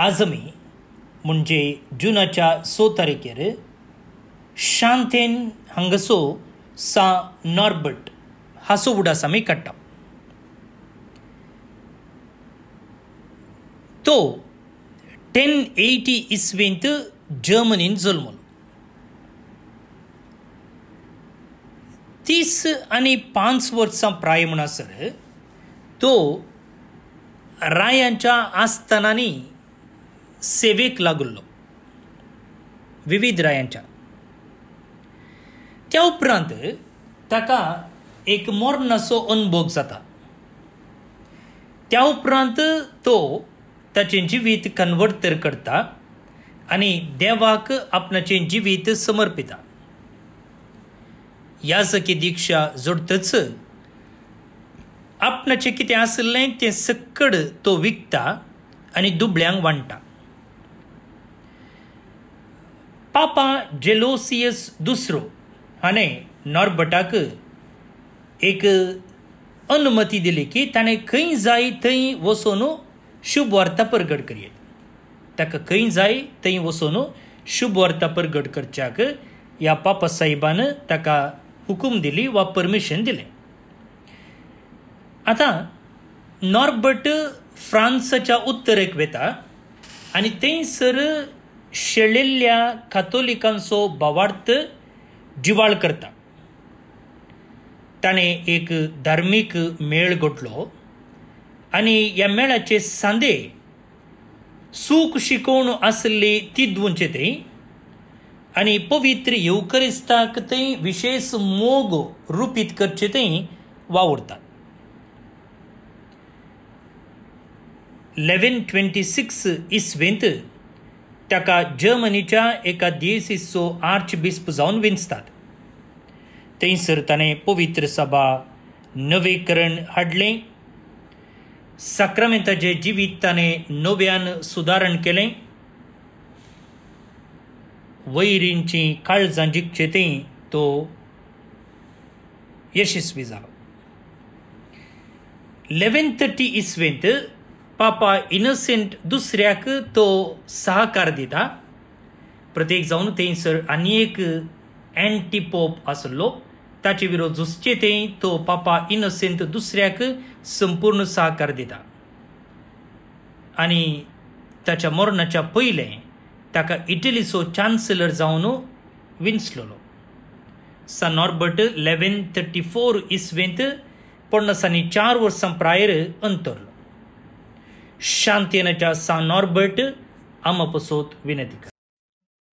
आझमी म्हणजे जुनाच्या सो तारखेर शांतेन हांगसो सा नॉर्बर्ट हासो उडास आमी काडटा तो टेन एटी इसवेंत जर्मनीन जल्मलो तीस आनी पांच वर्सां प्राय म्हणासर तो रायांच्या आस्थानांनी सेवेक लागुल्लो विविध रायांच्या त्या उपरांत ताका एक मोरनसो अनुभोग जाता त्या उपरांत तो ताचें जिवीत तर करता आनी देवाक आपणाचें जिवीत समर्पिता ह्या सखी दिक्षा जोडतच आपणाचें कितें आसलें तें सक्कड तो विकता आनी दुबळ्यांक वांडटा पापा जेलोसियस दुसरो અને नॉर्बटाक एक अनुमती दिली की ताणें खंय जाय थंय वचून शुभ वार्ता परगट करयेत ताका खंय जाय थंय वचून शुभ वार्ता परगट करच्याक या पापा साहेबान ताका हुकूम दिली वा परमिशन दिलें आतां नॉर्बट फ्रान्सच्या उत्तरेक वेता आनी सर शेळलेल्या कातोलिकांसो भावार्थ जिवाळ करता ताणें एक धार्मीक मेळ घोटलो आनी ह्या मेळाचे सांदे सूख शिकोवण आसली ती दिवचे थंय आनी पवित्र येवकरिस्ताक थंय विशेष मोग रुपीत करचे थंय वावुरता लेवन ट्वेंटी सिक्स इसवेंत ताका जर्मनीच्या एका दिएसिसो आर्च बिस्प जावन विंचतात थंयसर ताणें पवित्र सभा नवेकरण हाडलें ताजे जिवीत ताणें नव्यान सुदारण केलें वैरींची काळजां जिखचे तो यशस्वी जालो लेवेंथ थर्टी इस्वेंत पापा इनसेंट दुसऱ्याक तो सहकार दिता प्रत्येक जावन थंयसर आनी एक एंटी पोप आसलो ताचे विरोध झुजचे थंय तो पापा इनसेंट दुसऱ्याक संपूर्ण सहकार दिता आनी ताच्या मरणाच्या पयलें ताका इटलीचो चान्सलर जावन विंचलो सन नॉर्बर्ट लेवेन थर्टी फोर इसवेंत पन्नासांनी चार वर्सां प्रायर अंतरलो शांतीनेच्या सानॉर भट आमपसोत विनंती